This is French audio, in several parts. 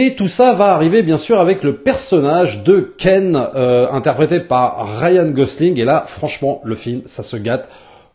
Et tout ça va arriver bien sûr avec le personnage de Ken, euh, interprété par Ryan Gosling. Et là, franchement, le film, ça se gâte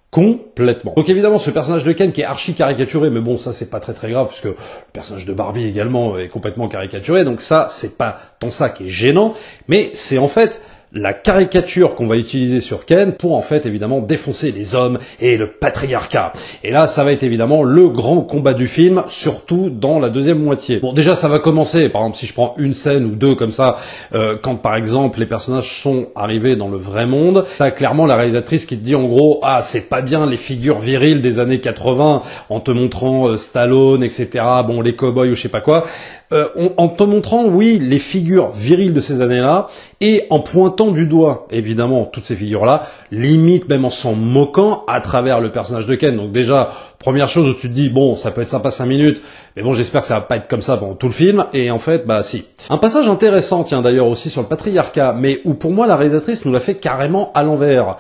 complètement. Donc évidemment, ce personnage de Ken qui est archi caricaturé, mais bon, ça c'est pas très très grave puisque le personnage de Barbie également est complètement caricaturé, donc ça c'est pas tant ça qui est gênant, mais c'est en fait la caricature qu'on va utiliser sur Ken pour en fait évidemment défoncer les hommes et le patriarcat. Et là, ça va être évidemment le grand combat du film, surtout dans la deuxième moitié. Bon, déjà, ça va commencer. Par exemple, si je prends une scène ou deux comme ça, euh, quand par exemple les personnages sont arrivés dans le vrai monde, t'as clairement la réalisatrice qui te dit en gros, ah, c'est pas bien les figures viriles des années 80 en te montrant euh, Stallone, etc. Bon, les cowboys ou je sais pas quoi. Euh, en te montrant, oui, les figures viriles de ces années-là et en pointant du doigt, évidemment, toutes ces figures-là, limite même en s'en moquant à travers le personnage de Ken. Donc déjà, première chose où tu te dis, bon, ça peut être sympa 5 minutes, mais bon, j'espère que ça va pas être comme ça pendant tout le film, et en fait, bah si. Un passage intéressant, tiens, d'ailleurs aussi sur le patriarcat, mais où pour moi, la réalisatrice nous l'a fait carrément à l'envers.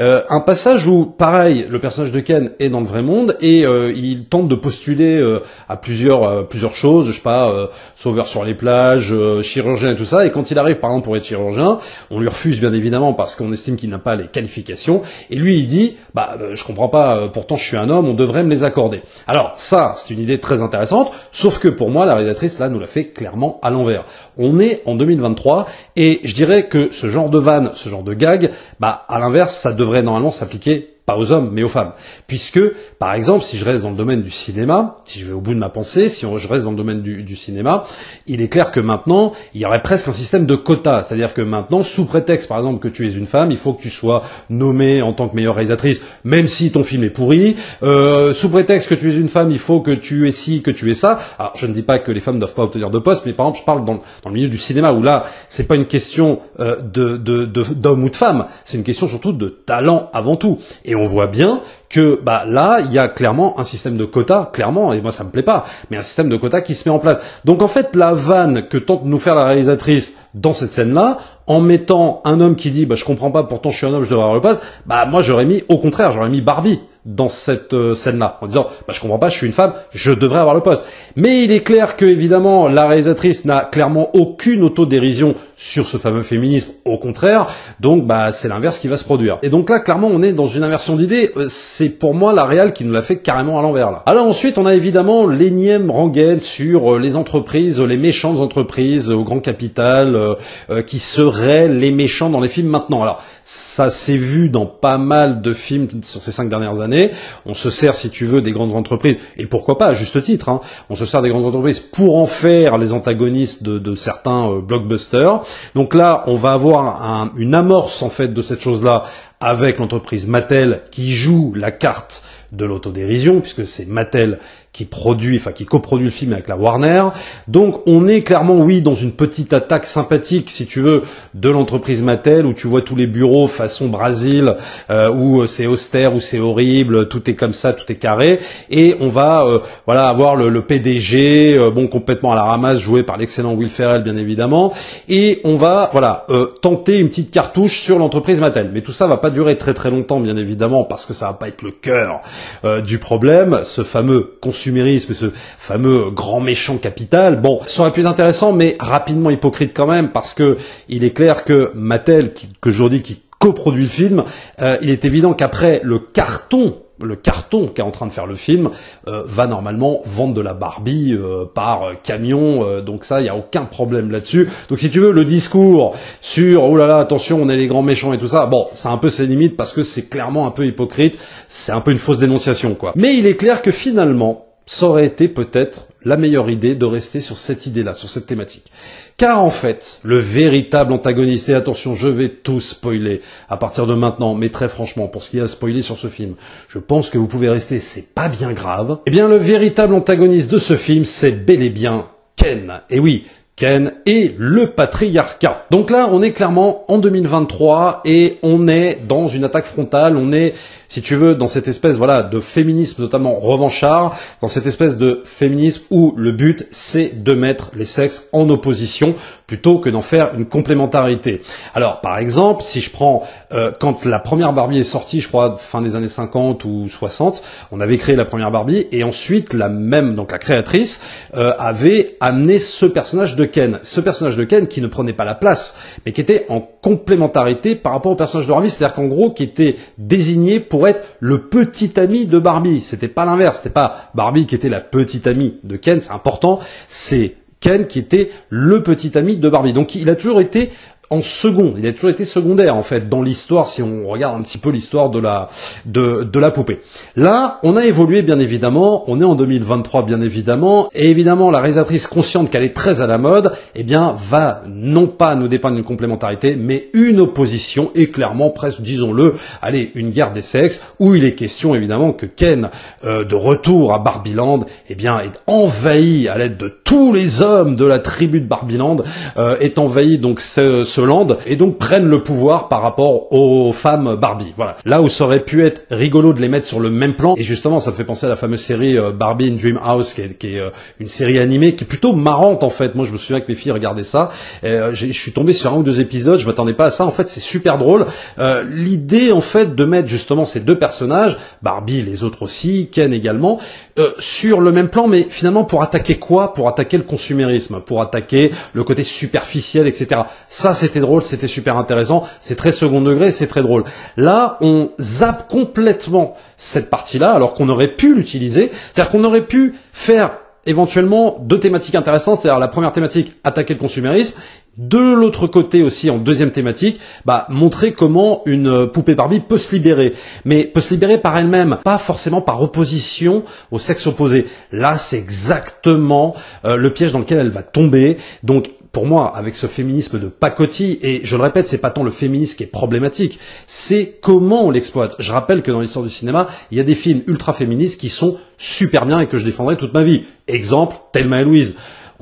Euh, un passage où, pareil, le personnage de Ken est dans le vrai monde, et euh, il tente de postuler euh, à plusieurs, plusieurs choses, je sais pas, sauveur sur les plages, chirurgien et tout ça, et quand il arrive, par exemple, pour être chirurgien, on lui refuse bien évidemment parce qu'on estime qu'il n'a pas les qualifications. Et lui, il dit, bah, euh, je comprends pas, euh, pourtant je suis un homme, on devrait me les accorder. Alors ça, c'est une idée très intéressante, sauf que pour moi, la réalisatrice là nous l'a fait clairement à l'envers. On est en 2023 et je dirais que ce genre de vanne, ce genre de gag, bah, à l'inverse, ça devrait normalement s'appliquer pas aux hommes, mais aux femmes. Puisque, par exemple, si je reste dans le domaine du cinéma, si je vais au bout de ma pensée, si je reste dans le domaine du, cinéma, il est clair que maintenant, il y aurait presque un système de quotas. C'est-à-dire que maintenant, sous prétexte, par exemple, que tu es une femme, il faut que tu sois nommée en tant que meilleure réalisatrice, même si ton film est pourri. Euh, sous prétexte que tu es une femme, il faut que tu aies ci, que tu aies ça. Alors, je ne dis pas que les femmes ne doivent pas obtenir de postes, mais par exemple, je parle dans, le milieu du cinéma, où là, c'est pas une question euh, d'homme ou de femme, c'est une question surtout de talent avant tout. Et on voit bien que bah là, il y a clairement un système de quotas, clairement, et moi ça me plaît pas, mais un système de quotas qui se met en place. Donc en fait, la vanne que tente de nous faire la réalisatrice dans cette scène-là, en mettant un homme qui dit bah je comprends pas pourtant je suis un homme je devrais avoir le poste, bah moi j'aurais mis au contraire j'aurais mis Barbie dans cette euh, scène-là en disant bah je comprends pas je suis une femme je devrais avoir le poste mais il est clair que évidemment la réalisatrice n'a clairement aucune autodérision sur ce fameux féminisme au contraire donc bah c'est l'inverse qui va se produire et donc là clairement on est dans une inversion d'idée euh, c'est pour moi la réal qui nous l'a fait carrément à l'envers là alors ensuite on a évidemment l'énième rengaine sur euh, les entreprises les méchantes entreprises au grand capital qui se les méchants dans les films maintenant. Alors, ça s'est vu dans pas mal de films sur ces cinq dernières années. On se sert, si tu veux, des grandes entreprises, et pourquoi pas, à juste titre, hein. on se sert des grandes entreprises pour en faire les antagonistes de, certains euh, blockbusters. Donc là, on va avoir une amorce, en fait, de cette chose-là avec l'entreprise Mattel qui joue la carte de l'autodérision, puisque c'est Mattel qui produit, enfin qui coproduit le film avec la Warner. Donc on est clairement, oui, dans une petite attaque sympathique, si tu veux, de l'entreprise Mattel, où tu vois tous les bureaux façon Brésil, euh, où euh, c'est austère, où c'est horrible, tout est comme ça, tout est carré, et on va euh, voilà avoir le, PDG, bon complètement à la ramasse, joué par l'excellent Will Ferrell, bien évidemment, et on va voilà tenter une petite cartouche sur l'entreprise Mattel. Mais tout ça va pas durer très très longtemps, bien évidemment, parce que ça va pas être le cœur euh, du problème. Ce fameux consumérisme et ce fameux grand méchant capital, bon, ça aurait pu être intéressant, mais rapidement hypocrite quand même, parce que il est clair que Mattel, qui, que je dis qui coproduit le film, euh, il est évident qu'après le carton le carton qui est en train de faire le film euh, va normalement vendre de la Barbie euh, par camion, euh, donc ça, il n'y a aucun problème là-dessus. Donc si tu veux, le discours sur « oh là là, attention, on est les grands méchants et tout ça », bon, c'est un peu ses limites parce que c'est clairement un peu hypocrite, c'est un peu une fausse dénonciation, quoi. Mais il est clair que finalement, ça aurait été peut-être la meilleure idée de rester sur cette idée-là, sur cette thématique. Car en fait, le véritable antagoniste, et attention, je vais tout spoiler à partir de maintenant, mais très franchement, pour ce qui est à spoiler sur ce film, je pense que vous pouvez rester, c'est pas bien grave. Eh bien, le véritable antagoniste de ce film, c'est bel et bien Ken. Et oui, Ken est le patriarcat. Donc là, on est clairement en 2023 et on est dans une attaque frontale, on est si tu veux, dans cette espèce voilà de féminisme notamment revanchard, dans cette espèce de féminisme où le but c'est de mettre les sexes en opposition plutôt que d'en faire une complémentarité. Alors par exemple, si je prends euh, quand la première Barbie est sortie, je crois fin des années 50 ou 60, on avait créé la première Barbie et ensuite la même donc la créatrice euh, avait amené ce personnage de Ken, ce personnage de Ken qui ne prenait pas la place mais qui était en complémentarité par rapport au personnage de Barbie, c'est-à-dire qu'en gros qui était désigné pour le petit ami de Barbie. C'était pas l'inverse, c'était pas Barbie qui était la petite amie de Ken, c'est important, c'est Ken qui était le petit ami de Barbie. Donc il a toujours été en second. Il a toujours été secondaire en fait dans l'histoire si on regarde un petit peu l'histoire de la de, de la poupée. Là, on a évolué bien évidemment. On est en 2023 bien évidemment et évidemment la réalisatrice consciente qu'elle est très à la mode, eh bien va non pas nous dépeindre une complémentarité mais une opposition et clairement presque disons-le, allez une guerre des sexes où il est question évidemment que Ken euh, de retour à Barbiland, eh bien est envahi à l'aide de tous les hommes de la tribu de Barbiland, euh, est envahi donc ce Soland et donc prennent le pouvoir par rapport aux femmes Barbie. Voilà. Là où ça aurait pu être rigolo de les mettre sur le même plan, et justement ça me fait penser à la fameuse série euh, Barbie in Dream House qui est, euh, une série animée qui est plutôt marrante en fait. Moi je me souviens que mes filles regardaient ça. Euh, je suis tombé sur un ou deux épisodes, je m'attendais pas à ça. En fait c'est super drôle. L'idée en fait de mettre justement ces deux personnages, Barbie les autres aussi, Ken également, sur le même plan, mais finalement pour attaquer quoi Pour attaquer le consumérisme, pour attaquer le côté superficiel, etc. Ça c'est c'était drôle, c'était super intéressant, c'est très second degré, c'est très drôle. Là, on zappe complètement cette partie-là, alors qu'on aurait pu l'utiliser. C'est-à-dire qu'on aurait pu faire éventuellement deux thématiques intéressantes, c'est-à-dire la première thématique, attaquer le consumérisme, de l'autre côté aussi, en deuxième thématique, bah, montrer comment une poupée Barbie peut se libérer. Mais peut se libérer par elle-même, pas forcément par opposition au sexe opposé. Là, c'est exactement euh, le piège dans lequel elle va tomber. Donc, pour moi, avec ce féminisme de pacotille, et je le répète, c'est pas tant le féminisme qui est problématique, c'est comment on l'exploite. Je rappelle que dans l'histoire du cinéma, il y a des films ultra féministes qui sont super bien et que je défendrai toute ma vie. Exemple, Thelma et Louise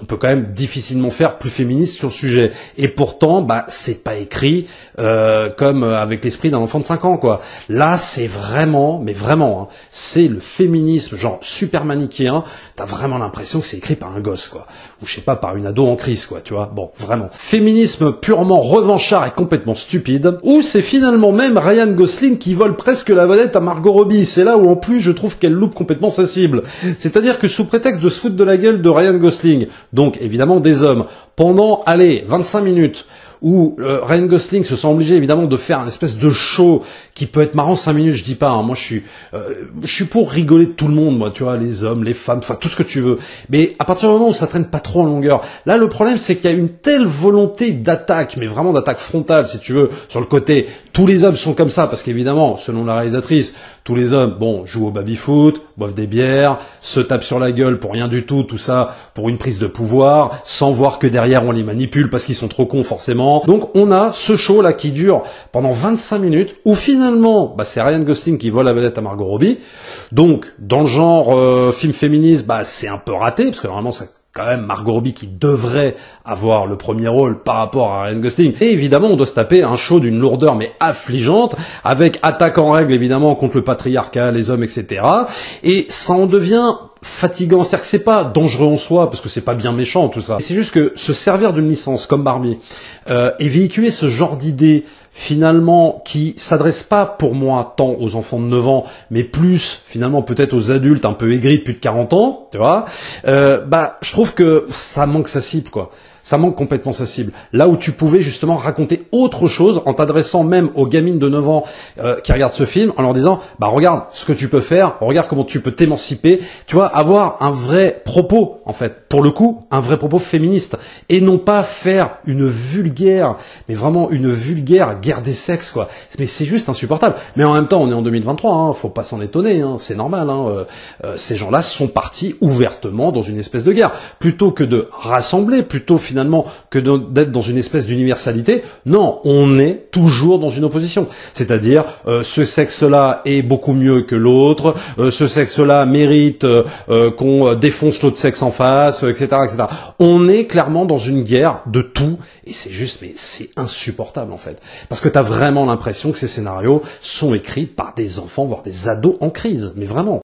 on peut quand même difficilement faire plus féministe sur le sujet. Et pourtant, bah, c'est pas écrit euh, comme euh, avec l'esprit d'un enfant de 5 ans, quoi. Là, c'est vraiment, mais vraiment, hein, c'est le féminisme genre super manichéen. T'as vraiment l'impression que c'est écrit par un gosse, quoi, ou je sais pas, par une ado en crise, quoi, tu vois. Bon, vraiment. Féminisme purement revanchard et complètement stupide. Ou c'est finalement même Ryan Gosling qui vole presque la vedette à Margot Robbie. C'est là où en plus je trouve qu'elle loupe complètement sa cible. C'est-à-dire que sous prétexte de se foutre de la gueule de Ryan Gosling, donc évidemment des hommes. Pendant, allez, 25 minutes, où euh, Ryan Gosling se sent obligé évidemment de faire un espèce de show qui peut être marrant 5 minutes, je dis pas. Hein. moi, je suis, euh, je suis pour rigoler de tout le monde, moi, tu vois, les hommes, les femmes, enfin tout ce que tu veux. Mais à partir du moment où ça traîne pas trop en longueur, là, le problème, c'est qu'il y a une telle volonté d'attaque, mais vraiment d'attaque frontale, si tu veux, sur le côté. Tous les hommes sont comme ça parce qu'évidemment, selon la réalisatrice, tous les hommes, bon, jouent au baby-foot, boivent des bières, se tapent sur la gueule pour rien du tout, tout ça pour une prise de pouvoir, sans voir que derrière on les manipule parce qu'ils sont trop cons forcément donc on a ce show là qui dure pendant 25 minutes où finalement bah, c'est Ryan Gosling qui vole la vedette à Margot Robbie. Donc dans le genre euh, film féministe, bah, c'est un peu raté parce que normalement c'est quand même Margot Robbie qui devrait avoir le premier rôle par rapport à Ryan Gosling. Et évidemment, on doit se taper un show d'une lourdeur mais affligeante, avec attaque en règle évidemment contre le patriarcat, les hommes, etc. Et ça en devient fatigant. C'est-à-dire que c'est pas dangereux en soi, parce que c'est pas bien méchant tout ça. C'est juste que se servir d'une licence comme Barbie euh, et véhiculer ce genre d'idée finalement qui s'adresse pas pour moi tant aux enfants de 9 ans, mais plus finalement peut-être aux adultes un peu aigris de plus de 40 ans, tu vois, euh, bah je trouve que ça manque sa cible quoi ça manque complètement sa cible. Là où tu pouvais justement raconter autre chose en t'adressant même aux gamines de 9 ans euh, qui regardent ce film, en leur disant, bah regarde ce que tu peux faire, regarde comment tu peux t'émanciper, tu vois, avoir un vrai propos, en fait, pour le coup, un vrai propos féministe, et non pas faire une vulgaire, mais vraiment une vulgaire guerre des sexes, quoi. Mais c'est juste insupportable. Mais en même temps, on est en 2023, hein, faut pas s'en étonner, hein. c'est normal. Hein. Euh, euh, ces gens-là sont partis ouvertement dans une espèce de guerre. Plutôt que de rassembler, plutôt finalement que d'être dans une espèce d'universalité. Non, on est toujours dans une opposition. C'est-à-dire, euh, ce sexe-là est beaucoup mieux que l'autre, euh, ce sexe-là mérite euh, qu'on défonce l'autre sexe en face, etc., etc. On est clairement dans une guerre de tout, et c'est juste, mais c'est insupportable en fait. Parce que t'as vraiment l'impression que ces scénarios sont écrits par des enfants, voire des ados en crise. Mais vraiment.